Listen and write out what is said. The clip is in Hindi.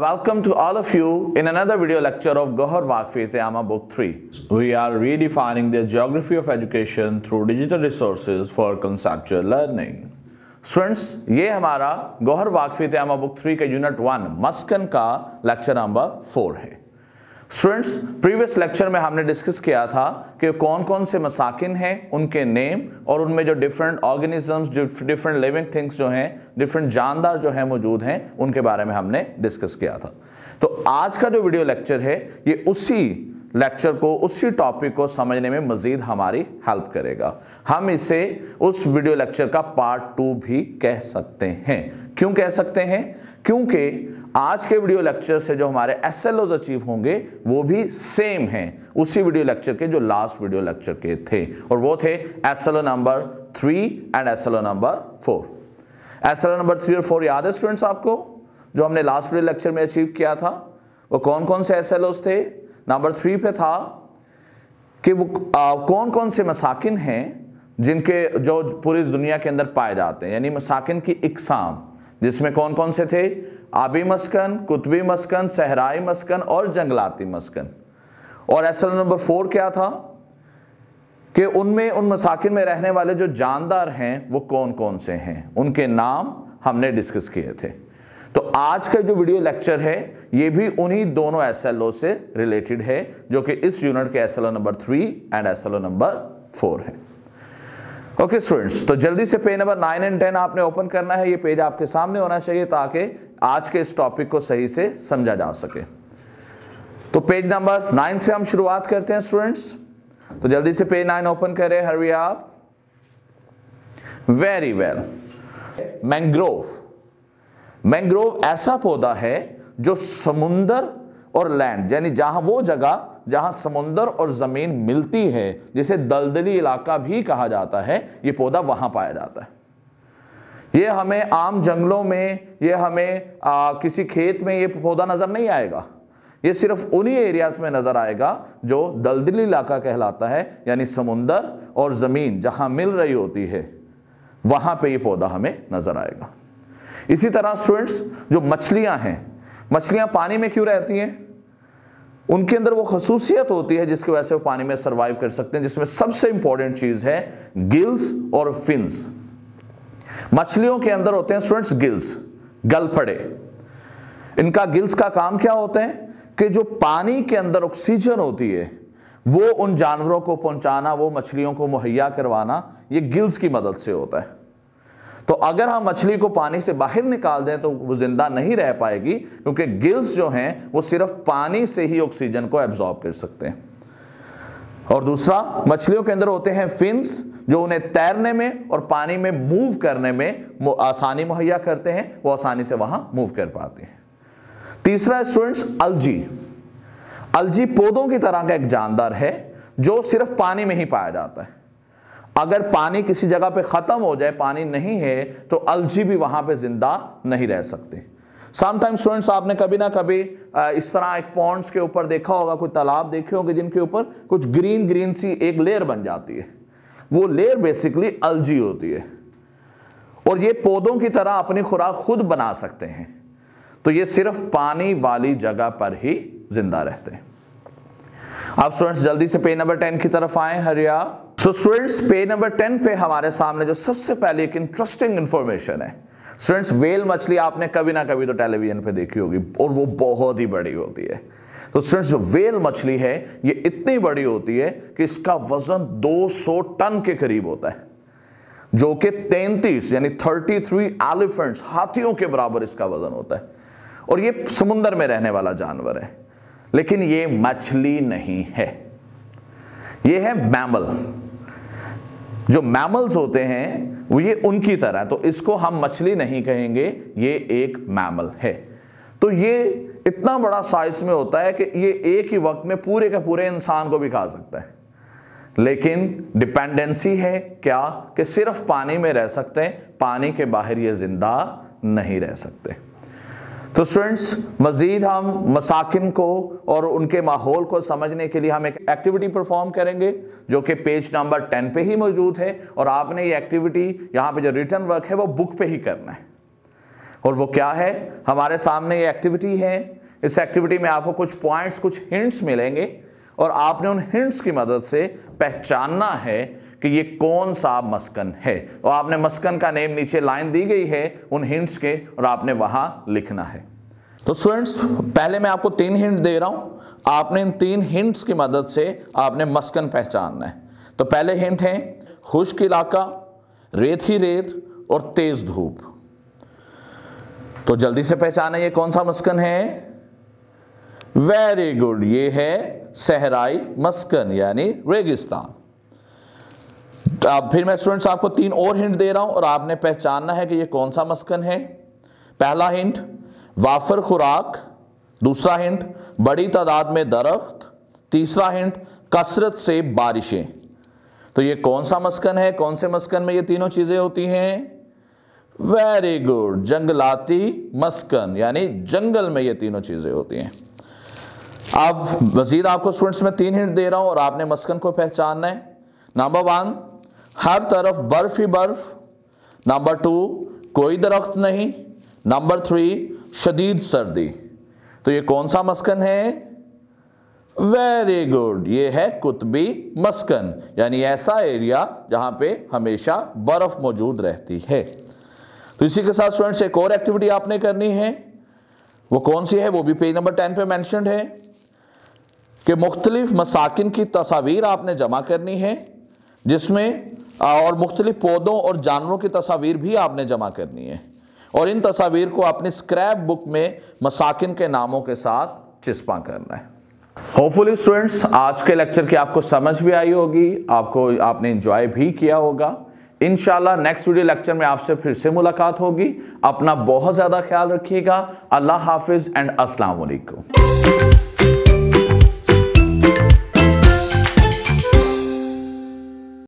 welcome to all of you in another video lecture of Gohar Makfi Teyama Book 3. We are redefining the geography of education through digital resources for conceptual learning. Students This is Gauhar वाकफी तयामा Book थ्री का यूनिट वन मस्कन का लेक्चर स्टूडेंट्स प्रीवियस लेक्चर में हमने डिस्कस किया था कि कौन कौन से मसाकिन हैं उनके नेम और उनमें जो डिफरेंट ऑर्गेनिजम्स जो डिफरेंट लिविंग थिंग्स जो हैं डिफरेंट जानदार जो हैं मौजूद हैं उनके बारे में हमने डिस्कस किया था तो आज का जो वीडियो लेक्चर है ये उसी लेक्चर को उसी टॉपिक को समझने में मज़ीद हमारी हेल्प करेगा हम इसे उस वीडियो लेक्चर का पार्ट टू भी कह सकते हैं क्यों कह सकते हैं क्योंकि आज के वीडियो लेक्चर से जो हमारे एस एल अचीव होंगे वो भी सेम हैं उसी वीडियो लेक्चर के जो लास्ट वीडियो लेक्चर के थे और वो थे S L O number three and S L O number four S L O number three और फोर याद है स्टूडेंट्स आपको जो हमने लास्ट वीडियो लेक्चर में अचीव किया था वो कौन कौन से एस एल ओज थे नंबर थ्री पे था कि वो आ, कौन कौन से मसाकिन हैं जिनके जो पूरी दुनिया के अंदर पाए जाते हैं यानी मसाकिन की इकसाम जिसमें कौन कौन से थे आबी मस्कन कुतबी मस्कन सहराई मस्कन और जंगलाती मस्कन और ऐसा नंबर फोर क्या था कि उनमें उन मसाकिन में रहने वाले जो जानदार हैं वो कौन कौन से हैं उनके नाम हमने डिस्कस किए थे तो आज का जो वीडियो लेक्चर है ये भी उन्हीं दोनों एस से रिलेटेड है जो कि इस यूनिट के S number three and S number four है ओके स्टूडेंट्स तो जल्दी से page number nine and ten आपने ओपन करना है ये पेज आपके सामने होना चाहिए ताकि आज के इस टॉपिक को सही से समझा जा सके तो पेज नंबर नाइन से हम शुरुआत करते हैं स्टूडेंट्स तो जल्दी से पेज नाइन ओपन करें हरवी आप वेरी वेल मैंग्रोव मैंग्रोव ऐसा पौधा है जो समुंदर और लैंड यानी जहां वो जगह जहां समुंदर और जमीन मिलती है जिसे दलदली इलाका भी कहा जाता है ये पौधा वहां पाया जाता है ये हमें आम जंगलों में ये हमें आ, किसी खेत में ये पौधा नज़र नहीं आएगा ये सिर्फ उन्हीं एरियाज में नज़र आएगा जो दलदली इलाका कहलाता है यानी समुंदर और ज़मीन जहाँ मिल रही होती है वहाँ पे ये पौधा हमें नज़र आएगा इसी तरह स्टूडेंट्स जो मछलियां हैं मछलियां पानी में क्यों रहती हैं उनके अंदर वो खसूसियत होती है जिसकी वजह से वो पानी में सर्वाइव कर सकते हैं जिसमें सबसे इंपॉर्टेंट चीज है गिल्स और फिंस मछलियों के अंदर होते हैं स्टूडेंट्स गिल्स गलफड़े इनका गिल्स का काम क्या होता है कि जो पानी के अंदर ऑक्सीजन होती है वो उन जानवरों को पहुंचाना वो मछलियों को मुहैया करवाना ये गिल्स की मदद से होता है तो अगर हम मछली को पानी से बाहर निकाल दें तो वो जिंदा नहीं रह पाएगी क्योंकि गिल्स जो हैं वो सिर्फ पानी से ही ऑक्सीजन को एब्जॉर्ब कर सकते हैं और दूसरा मछलियों के अंदर होते हैं फिंस जो उन्हें तैरने में और पानी में मूव करने में आसानी मुहैया करते हैं वो आसानी से वहां मूव कर पाते हैं तीसरा स्टूडेंट्स अलजी अलजी पौधों की तरह का एक जानदार है जो सिर्फ पानी में ही पाया जाता है अगर पानी किसी जगह पे ख़त्म हो जाए पानी नहीं है तो अलजी भी वहाँ पे ज़िंदा नहीं रह सकते समटाइम्स स्टूडेंट्स आपने कभी ना कभी इस तरह एक पॉन्ड्स के ऊपर देखा होगा कोई तालाब देखे होंगे जिनके ऊपर कुछ ग्रीन ग्रीन सी एक लेयर बन जाती है वो लेयर बेसिकली अलजी होती है और ये पौधों की तरह अपनी खुराक खुद बना सकते हैं तो ये सिर्फ पानी वाली जगह पर ही जिंदा रहते हैं आप स्टूडेंट्स जल्दी से पेज नंबर टेन की तरफ आए हरिया so students page number ten पे हमारे सामने जो सबसे पहले एक इंटरेस्टिंग इंफॉर्मेशन है स्टूडेंट्स वेल मछली आपने कभी ना कभी तो टेलीविजन पे देखी होगी और वो बहुत ही बड़ी होती है तो स्टूडेंट्स जो वेल मछली है ये इतनी बड़ी होती है कि इसका वजन 200 टन के करीब होता है जो कि 33 यानी 33 एलिफेंट्स हाथियों के बराबर इसका वजन होता है और ये समुंदर में रहने वाला जानवर है लेकिन ये मछली नहीं है ये है मैमल जो मैमल्स होते हैं वो ये उनकी तरह तो इसको हम मछली नहीं कहेंगे ये एक मैमल है तो ये इतना बड़ा साइज में होता है कि ये एक ही वक्त में पूरे के पूरे इंसान को भी खा सकता है लेकिन डिपेंडेंसी है क्या कि सिर्फ पानी में रह सकते हैं पानी के बाहर ये जिंदा नहीं रह सकते तो स्टूडेंट्स मज़ीद हम मसाकिन को और उनके माहौल को समझने के लिए हम एक एक्टिविटी परफॉर्म करेंगे जो कि पेज नंबर टेन पे ही मौजूद है और आपने ये एक्टिविटी यहाँ पे जो रिटर्न वर्क है वो बुक पे ही करना है और वो क्या है हमारे सामने ये एक्टिविटी है इस एक्टिविटी में आपको कुछ पॉइंट्स कुछ हिंट्स मिलेंगे और आपने उन हिंट्स की मदद से पहचानना है कि ये कौन सा मस्कन है तो आपने मस्कन का नेम नीचे लाइन दी गई है उन हिंट्स के और आपने वहां लिखना है तो स्टूडेंट्स पहले मैं आपको तीन हिंट दे रहा हूं आपने इन तीन हिंट्स की मदद से आपने मस्कन पहचानना है तो पहले हिंट है खुश्क इलाका रेत ही रेत और तेज धूप तो जल्दी से पहचाना ये कौन सा मस्कन है वेरी गुड ये है सहराई मस्कन यानी रेगिस्तान अब फिर मैं स्टूडेंट्स आपको तीन और हिंट दे रहा हूं और आपने पहचानना है कि ये कौन सा मस्कन है पहला हिंट वाफर खुराक दूसरा हिंट बड़ी तादाद में दरख्त तीसरा हिंट कसरत से बारिशें तो ये कौन सा मस्कन है कौन से मस्कन में ये तीनों चीज़ें होती हैं वेरी गुड जंगलाती मस्कन यानी जंगल में ये तीनों चीज़ें होती हैं अब मजीद आपको स्टूडेंट्स में तीन हिंट दे रहा हूं और आपने मस्कन को पहचानना है नंबर वन हर तरफ बर्फ ही बर्फ नंबर टू कोई दरख्त नहीं नंबर थ्री शदीद सर्दी तो ये कौन सा मस्कन है वेरी गुड ये है कुतबी मस्कन यानी ऐसा एरिया जहां पे हमेशा बर्फ़ मौजूद रहती है तो इसी के साथ स्टूडेंट्स एक और एक्टिविटी आपने करनी है वो कौन सी है वो भी पेज नंबर टेन पे मैंशनड है कि मुख्तलिफ मसाकिन की तस्वीर आपने जमा करनी है जिसमें और मुख्तलिफ पौधों और जानवरों की तस्वीर भी आपने जमा करनी है और इन तस्वीर को अपनी स्क्रैप बुक में मसाकिन के नामों के साथ चिस्पा करना है होपफुली स्टूडेंट्स आज के लेक्चर की आपको समझ भी आई होगी आपको आपने इंजॉय भी किया होगा इन नेक्स्ट वीडियो लेक्चर में आपसे फिर से मुलाकात होगी अपना बहुत ज़्यादा ख्याल रखिएगा अल्लाह हाफिज़ एंड असलकुम